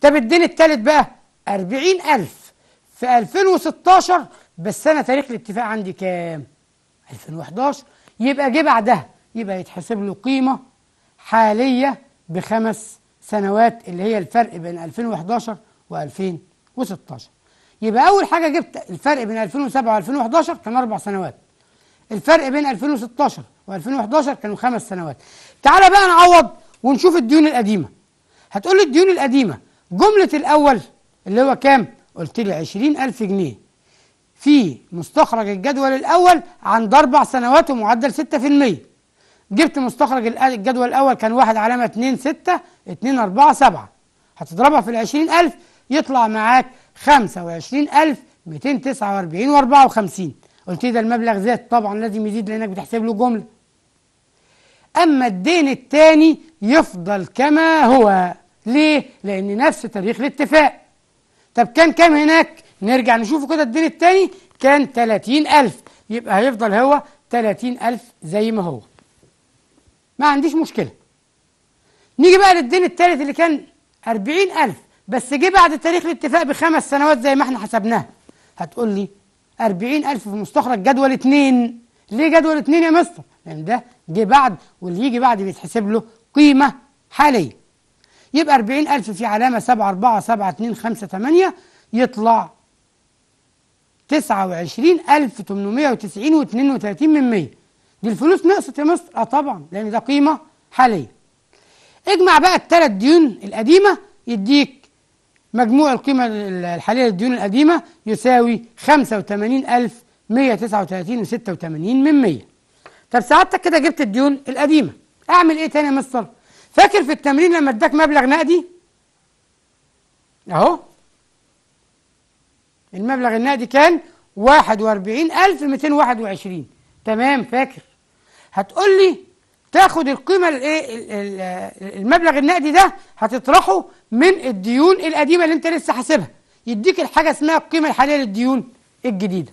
طب الدين الثالث بقى 40000 في 2016 بس انا تاريخ الاتفاق عندي كام 2011 يبقى جه بعدها يبقى يتحسب له قيمه حاليه بخمس سنوات اللي هي الفرق بين 2011 و 2016 يبقى أول حاجة جبت الفرق بين 2007 و2011 كان أربع سنوات الفرق بين 2016 و2011 كانوا خمس سنوات تعالى بقى نعوض ونشوف الديون القديمة هتقول لي الديون القديمة جملة الأول اللي هو كام؟ قلت لي 20000 جنيه في مستخرج الجدول الأول عند أربع سنوات ومعدل 6% جبت مستخرج الجدول الأول كان واحد علامة 2 6 2 4 7 هتضربها في ال 20000 يطلع معاك 25249 و54 قلت لي إيه ده المبلغ زاد طبعا لازم يزيد لانك بتحسب له جمله اما الدين الثاني يفضل كما هو ليه لان نفس تاريخ الاتفاق طب كان كام هناك نرجع نشوفه كده الدين الثاني كان 30000 يبقى هيفضل هو 30000 زي ما هو ما عنديش مشكله نيجي بقى للدين الثالث اللي كان 40000 بس جه بعد تاريخ الاتفاق بخمس سنوات زي ما احنا حسبناها هتقول لي 40000 في مستخرج جدول اتنين ليه جدول اتنين يا مستر؟ لأن يعني ده جه بعد واللي يجي بعد بيتحسب له قيمة حالية يبقى 40000 في علامة 7 4 7 2 5 8 يطلع 29890 و32 من 100 دي الفلوس نقصت يا مستر اه طبعا لأن ده قيمة حالية اجمع بقى الثلاث ديون القديمة يديك مجموع القيمة الحالية للديون القديمة يساوي 85139.86 من 100 طب سعادتك كده جبت الديون القديمة أعمل إيه تاني يا مستر؟ فاكر في التمرين لما اداك مبلغ نقدي؟ أهو المبلغ النقدي كان 41221 تمام فاكر هتقول لي تاخد القيمة الايه المبلغ النقدي ده هتطرحه من الديون القديمة اللي انت لسه حاسبها يديك الحاجة اسمها القيمة الحالية للديون الجديدة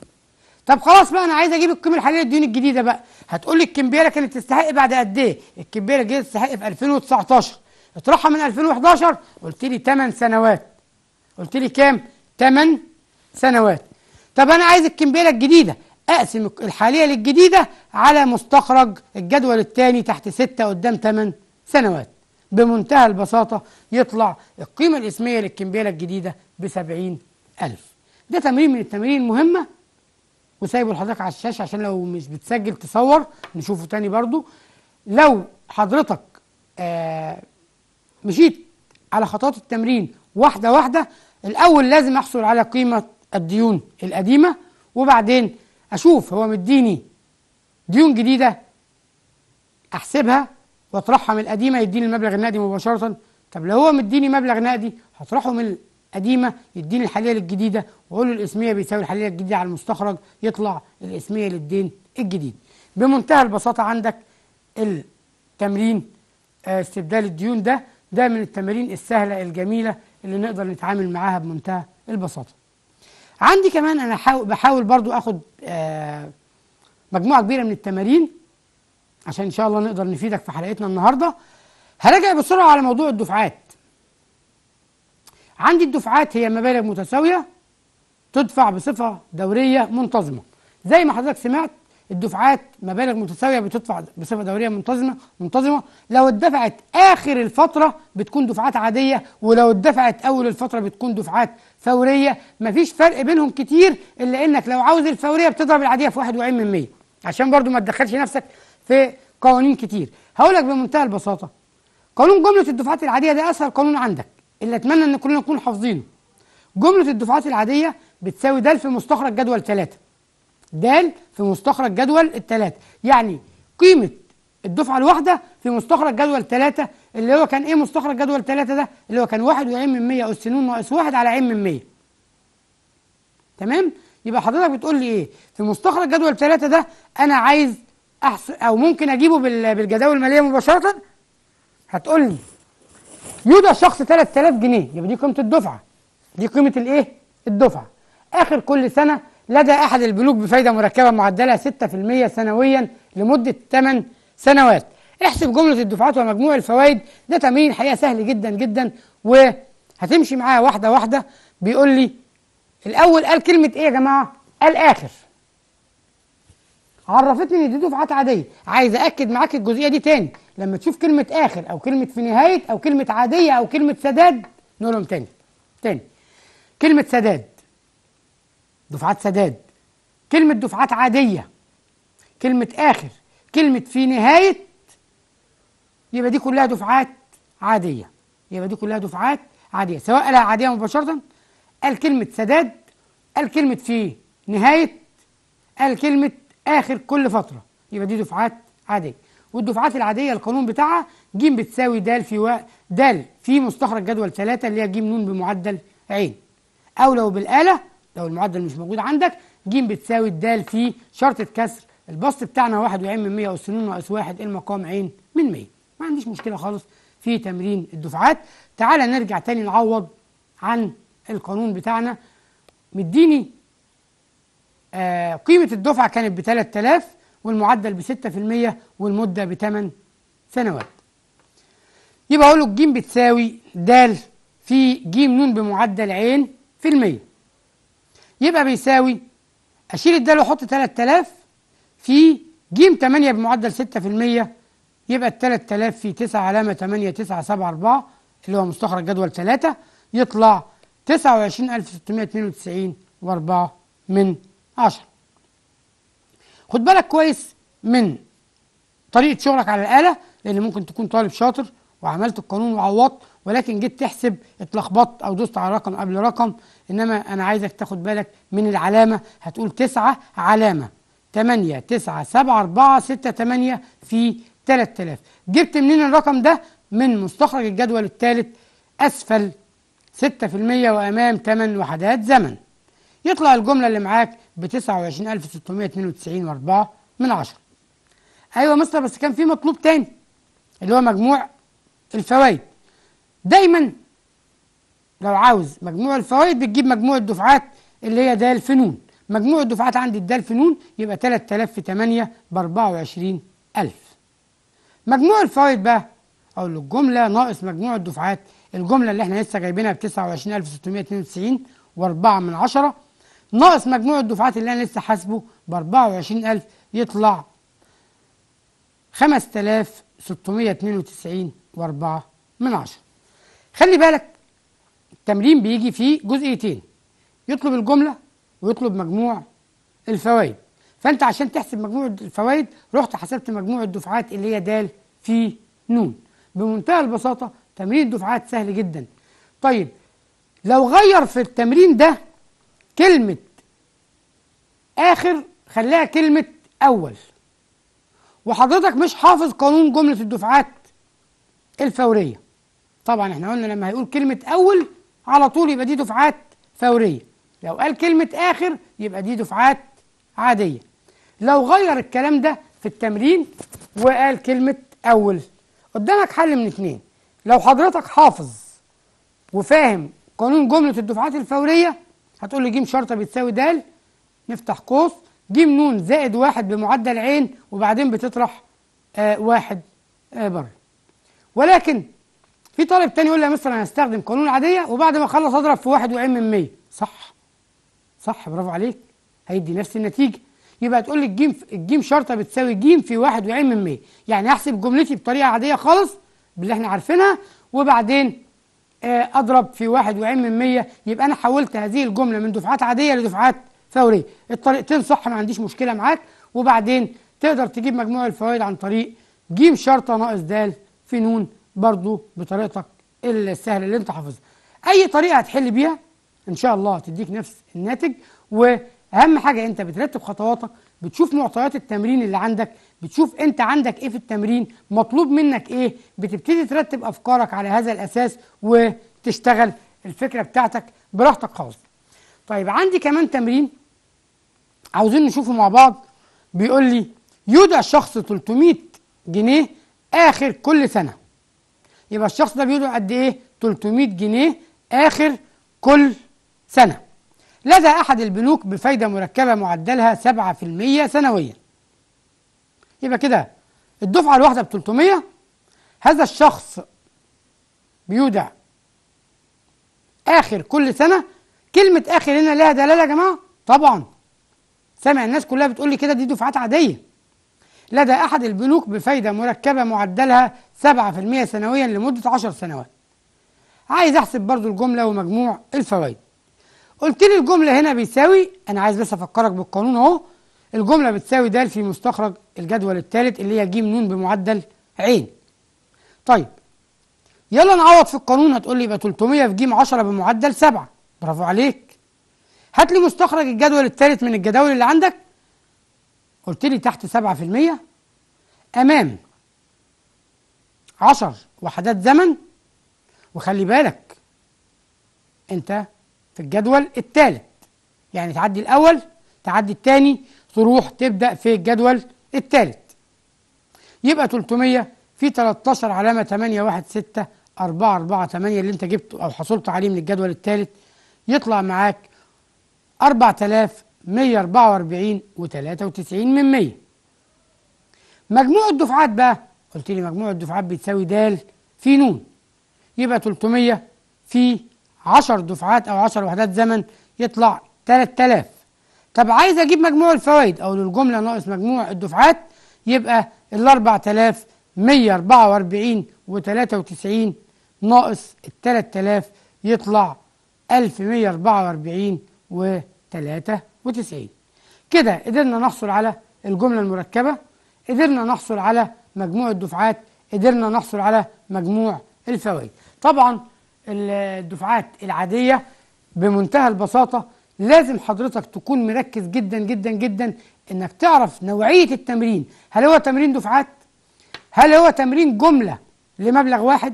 طب خلاص بقى انا عايز اجيب القيمه الحاليه للديون الجديده بقى هتقول لي الكمبيره كانت تستحق بعد قد ايه الكمبيره دي تستحق في 2019 اطرحها من 2011 قلت لي 8 سنوات قلت لي كام 8 سنوات طب انا عايز الكمبيره الجديده أقسم الحالية للجديدة على مستخرج الجدول الثاني تحت ستة قدام 8 سنوات بمنتهى البساطة يطلع القيمة الإسمية للكمبيله الجديدة بسبعين ألف ده تمرين من التمارين المهمة وسايبه لحضرتك على الشاشة عشان لو مش بتسجل تصور نشوفه تاني برضو لو حضرتك آه مشيت على خطوات التمرين واحدة واحدة الأول لازم أحصل على قيمة الديون القديمة وبعدين أشوف هو مديني ديون جديدة أحسبها وأطرحها من القديمة يديني المبلغ النقدي مباشرة طب لو هو مديني مبلغ نقدي هطرحه من القديمة يديني الحالية للجديدة وأقول له الإسمية بيساوي الحالية الجديدة على المستخرج يطلع الإسمية للدين الجديد بمنتهى البساطة عندك التمرين آه، استبدال الديون ده ده من التمارين السهلة الجميلة اللي نقدر نتعامل معاها بمنتهى البساطة عندي كمان انا بحاول برضو اخد آه، مجموعه كبيره من التمارين عشان ان شاء الله نقدر نفيدك في حلقتنا النهارده هراجع بسرعه على موضوع الدفعات عندي الدفعات هي مبالغ متساويه تدفع بصفه دوريه منتظمه زي ما حضرتك سمعت الدفعات مبالغ متساويه بتدفع بصفه دوريه منتظمه منتظمه لو اتدفعت اخر الفتره بتكون دفعات عاديه ولو اتدفعت اول الفتره بتكون دفعات فوريه مفيش فرق بينهم كتير الا انك لو عاوز الفوريه بتضرب العاديه في 41 من 100 عشان برضو ما تدخلش نفسك في قوانين كتير هقول لك بمنتهى البساطه قانون جمله الدفعات العاديه ده اسهل قانون عندك اللي اتمنى ان كلنا نكون حافظينه جمله الدفعات العاديه بتساوي دلف مستخرج جدول ثلاثه د في مستخرج جدول الثلاثة يعني قيمة الدفعة الواحدة في مستخرج جدول ثلاثة اللي هو كان ايه مستخرج جدول ثلاثة ده اللي هو كان واحد وعين من 100 أس ن ناقص واحد على عين من 100 تمام يبقى حضرتك بتقول لي ايه في مستخرج جدول ثلاثة ده أنا عايز أحصل أو ممكن أجيبه بالجداول المالية مباشرة هتقول لي يوضع الشخص 3000 جنيه يبقى دي قيمة الدفعة دي قيمة الايه الدفعة آخر كل سنة لدى أحد البنوك بفايدة مركبة معدلها 6% سنويا لمدة 8 سنوات احسب جملة الدفعات ومجموع الفوائد ده تمرين حقيقة سهل جدا جدا وهتمشي معايا واحدة واحدة بيقول لي الأول قال كلمة إيه يا جماعة؟ قال آخر عرفتني ان دي دفعات عاديه عايز اكد معاك الجزئيه دي تاني لما تشوف كلمه اخر او كلمه في نهايه او كلمه عاديه او كلمه سداد نقولهم تاني تاني كلمه سداد دفعات سداد كلمة دفعات عادية كلمة آخر كلمة في نهاية يبقى دي كلها دفعات عادية يبقى دي كلها دفعات عادية سواء قالها عادية مباشرة قال كلمة سداد قال كلمة في نهاية قال كلمة آخر كل فترة يبقى دي دفعات عادية والدفعات العادية القانون بتاعها ج بتساوي د في و د في مستخرج جدول ثلاثة اللي هي ج ن بمعدل عين أو لو بالآلة لو المعدل مش موجود عندك ج بتساوي الدال في شرطة كسر البسط بتاعنا واحد وعين من 100 والسنون ناقص واحد إيه المقام عين من 100 ما عنديش مشكلة خالص في تمرين الدفعات تعالى نرجع تاني نعوض عن القانون بتاعنا مديني آه قيمة الدفعة كانت ب 3000 والمعدل ب 6% والمدة ب 8 سنوات يبقى أقول له الجيم بتساوي د في ج ن بمعدل عين في المية يبقى بيساوي أشيل الدال وأحط 3000 في ج 8 بمعدل 6% يبقى ال 3000 في 9 علامة 8 9 7 4 اللي هو مستخرج جدول 3 يطلع 29692 و4 من 10 خد بالك كويس من طريقة شغلك على الآلة لأن ممكن تكون طالب شاطر وعملت القانون وعوضت ولكن جيت تحسب اتلخبطت أو دوست على رقم قبل رقم إنما أنا عايزك تاخد بالك من العلامة هتقول تسعة علامة 8 9 7 4 6 8 في 3000 جبت منين الرقم ده من مستخرج الجدول الثالث أسفل 6% وأمام 8 وحدات زمن يطلع الجملة اللي معاك ب 29692 و4 من 10 أيوة مستر بس كان في مطلوب تاني اللي هو مجموع الفوائد دايما لو عاوز مجموع الفوائد بتجيب مجموع الدفعات اللي هي د فنون مجموع الدفعات عندي في نون يبقى 3000 في 8 ب 24000 مجموع الفوائد بقى او الجمله ناقص مجموع الدفعات الجمله اللي احنا لسه جايبينها ب 29692 و4 من 10 ناقص مجموع الدفعات اللي انا لسه حاسبه ب 24000 يطلع 5692 و4 من 10 خلي بالك تمرين بيجي فيه جزئيتين يطلب الجملة ويطلب مجموع الفوائد فأنت عشان تحسب مجموع الفوائد رحت حسبت مجموع الدفعات اللي هي د في نون بمنتهى البساطة تمرين الدفعات سهل جدا طيب لو غير في التمرين ده كلمة آخر خلاها كلمة أول وحضرتك مش حافظ قانون جملة الدفعات الفورية طبعا احنا قلنا لما هيقول كلمة أول على طول يبقى دي دفعات فورية لو قال كلمة آخر يبقى دي دفعات عادية لو غير الكلام ده في التمرين وقال كلمة أول قدامك حل من اتنين لو حضرتك حافظ وفاهم قانون جملة الدفعات الفورية هتقول لي ج شرطة بتساوي د نفتح قوس ج ن زائد واحد بمعدل عين وبعدين بتطرح آه واحد آه بره ولكن في طالب تاني يقول لي يا مستر انا هستخدم قانون العاديه وبعد ما اخلص اضرب في واحد وام من 100 صح صح برافو عليك هيدي نفس النتيجه يبقى تقول لي الجيم الجيم شرطه بتساوي جيم في واحد وعين من 100 يعني احسب جملتي بطريقه عاديه خالص باللي احنا عارفينها وبعدين آه، اضرب في واحد وعين من 100 يبقى انا حولت هذه الجمله من دفعات عاديه لدفعات فوريه الطريقتين صح ما عنديش مشكله معاك وبعدين تقدر تجيب مجموع الفوائد عن طريق جيم شرطه ناقص د في نون برضو بطريقتك السهله اللي انت حافظها اي طريقه هتحل بيها ان شاء الله هتديك نفس الناتج واهم حاجه انت بترتب خطواتك بتشوف معطيات التمرين اللي عندك بتشوف انت عندك ايه في التمرين مطلوب منك ايه بتبتدي ترتب افكارك على هذا الاساس وتشتغل الفكره بتاعتك براحتك خالص طيب عندي كمان تمرين عاوزين نشوفه مع بعض بيقول لي يودع شخص 300 جنيه اخر كل سنه يبقى الشخص ده بيدفع قد ايه 300 جنيه اخر كل سنه لدى احد البنوك بفايده مركبه معدلها 7% سنويا يبقى كده الدفعه الواحده ب 300 هذا الشخص بيودع اخر كل سنه كلمه اخر هنا لها دلاله يا جماعه طبعا سامع الناس كلها بتقول لي كده دي دفعات عاديه لدى أحد البنوك بفايدة مركبة معدلها 7% سنويا لمدة 10 سنوات عايز أحسب برضو الجملة ومجموع الفوائد قلت لي الجملة هنا بيساوي أنا عايز بس أفكرك بالقانون أهو الجملة بتساوي د في مستخرج الجدول الثالث اللي هي ج ن بمعدل عين طيب يلا نعوض في القانون هتقول لي يبقى 300 في ج 10 بمعدل 7 برافو عليك هات لي مستخرج الجدول الثالث من الجداول اللي عندك قلت لي تحت 7% أمام 10 وحدات زمن وخلي بالك أنت في الجدول الثالث يعني تعدي الأول تعدي الثاني تروح تبدأ في الجدول الثالث يبقى 300 في 13 علامة 8 1 6 4 4 8 اللي أنت جبته أو حصلت عليه من الجدول الثالث يطلع معاك 4000 144 و93 من 100 مجموع الدفعات بقى قلت لي مجموع الدفعات بتساوي د في نون يبقى 300 في 10 دفعات او 10 وحدات زمن يطلع 3000 طب عايز اجيب مجموع الفوائد او للجمله ناقص مجموع الدفعات يبقى ال 4144 و93 ناقص ال 3000 يطلع 1144 و3 وتسعين كده قدرنا نحصل على الجملة المركبة قدرنا نحصل على مجموع الدفعات قدرنا نحصل على مجموع الفوائد طبعا الدفعات العادية بمنتهى البساطة لازم حضرتك تكون مركز جدا جدا جدا انك تعرف نوعية التمرين هل هو تمرين دفعات هل هو تمرين جملة لمبلغ واحد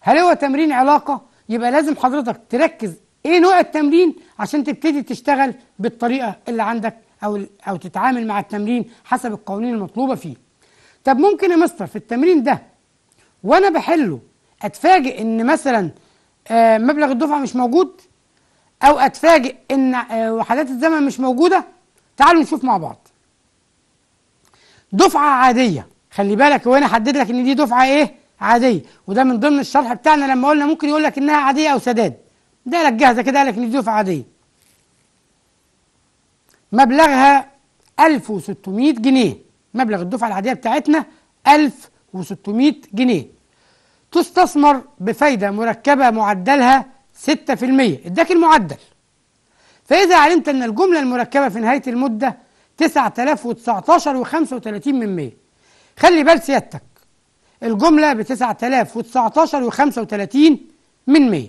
هل هو تمرين علاقة يبقى لازم حضرتك تركز ايه نوع التمرين عشان تبتدي تشتغل بالطريقه اللي عندك او او تتعامل مع التمرين حسب القوانين المطلوبه فيه طب ممكن يا مستر في التمرين ده وانا بحله اتفاجئ ان مثلا آه، مبلغ الدفعه مش موجود او اتفاجئ ان آه، وحدات الزمن مش موجوده تعالوا نشوف مع بعض دفعه عاديه خلي بالك وانا حدد لك ان دي دفعه ايه عاديه وده من ضمن الشرح بتاعنا لما قلنا ممكن يقول لك انها عاديه او سداد ده لك جاهزة كذلك للدفعة دي مبلغها 1600 جنيه مبلغ الدفعة العادية بتاعتنا 1600 جنيه تستثمر بفايدة مركبة معدلها 6% اداك المعدل فإذا علمت أن الجملة المركبة في نهاية المدة 9019 و35 من 100 خلي بال سيادتك الجملة ب 9019 و35 من 100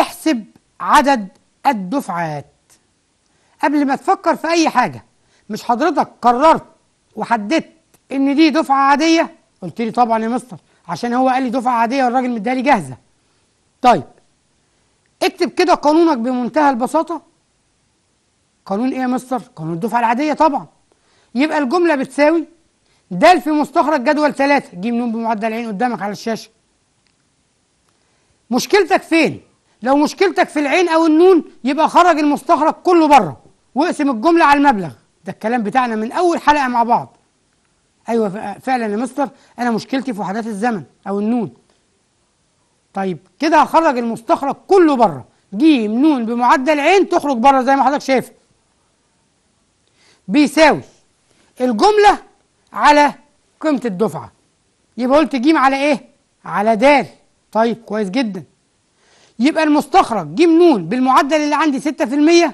احسب عدد الدفعات قبل ما تفكر في أي حاجة مش حضرتك قررت وحددت إن دي دفعة عادية قلت لي طبعا يا مستر عشان هو قال لي دفعة عادية والراجل مديها جاهزة طيب اكتب كده قانونك بمنتهى البساطة قانون ايه يا مستر؟ قانون الدفعة العادية طبعا يبقى الجملة بتساوي د في مستخرج جدول ثلاثة جيم ن بمعدل عين قدامك على الشاشة مشكلتك فين؟ لو مشكلتك في العين أو النون يبقى خرج المستخرج كله بره واقسم الجملة على المبلغ ده الكلام بتاعنا من أول حلقة مع بعض أيوة فعلا يا مستر أنا مشكلتي في وحدات الزمن أو النون طيب كده هخرج المستخرج كله بره ج نون بمعدل عين تخرج بره زي ما حضرتك شايف بيساوي الجملة على قيمة الدفعة يبقى قلت ج على إيه؟ على د طيب كويس جدا يبقى المستخرج ج ن بالمعدل اللي عندي 6%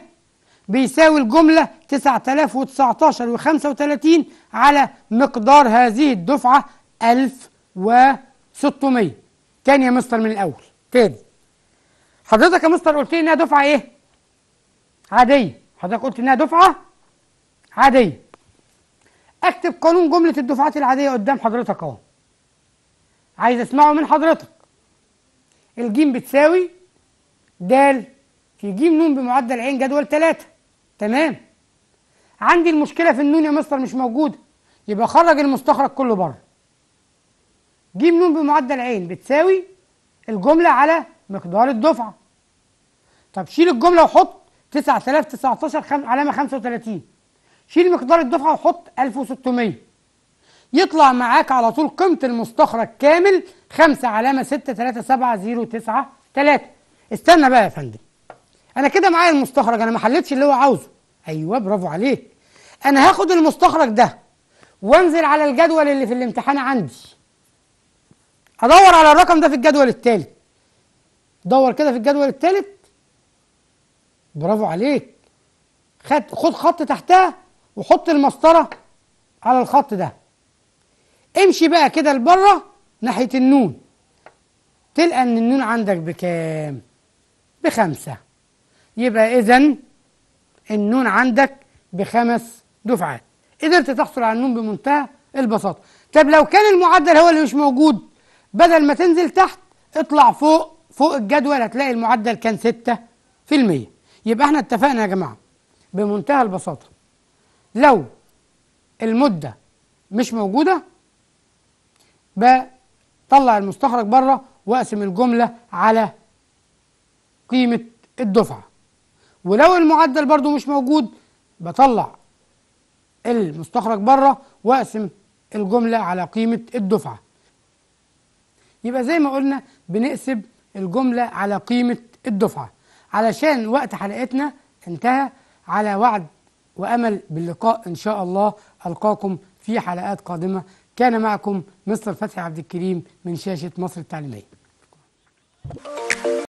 بيساوي الجملة 9019 و35 على مقدار هذه الدفعة 1600 تاني يا مستر من الأول تاني حضرتك يا مستر قلت لي إنها دفعة إيه؟ عادية حضرتك قلت إنها دفعة عادية أكتب قانون جملة الدفعات العادية قدام حضرتك أهو عايز أسمعه من حضرتك الجيم بتساوي د في ج ن بمعدل ع جدول 3 تمام عندي المشكلة في النون يا مستر مش موجودة يبقى خرج المستخرج كله بره ج ن بمعدل ع بتساوي الجملة على مقدار الدفعة طب شيل الجملة وحط 9019 علامة 35 شيل مقدار الدفعة وحط 1600 يطلع معاك على طول قيمة المستخرج كامل 5 علامة 9 3 استنى بقى يا فندم انا كده معايا المستخرج انا ما حلتش اللي هو عاوزه ايوه برافو عليك انا هاخد المستخرج ده وانزل على الجدول اللي في الامتحان عندي ادور على الرقم ده في الجدول الثالث دور كده في الجدول الثالث برافو عليك خد خد خط تحتها وحط المسطره على الخط ده امشي بقى كده لبره ناحيه النون تلقى ان النون عندك بكام بخمسة يبقى إذا النون عندك بخمس دفعات قدرت تحصل على النون بمنتهى البساطة طب لو كان المعدل هو اللي مش موجود بدل ما تنزل تحت اطلع فوق فوق الجدول هتلاقي المعدل كان ستة في المية يبقى احنا اتفقنا يا جماعة بمنتهى البساطة لو المدة مش موجودة بطلع المستخرج بره واقسم الجملة على قيمة الدفعة ولو المعدل برضو مش موجود بطلع المستخرج بره واقسم الجملة على قيمة الدفعة يبقى زي ما قلنا بنقسم الجملة على قيمة الدفعة علشان وقت حلقتنا انتهى على وعد وأمل باللقاء إن شاء الله ألقاكم في حلقات قادمة كان معكم مستر فتحي عبد الكريم من شاشة مصر التعليمية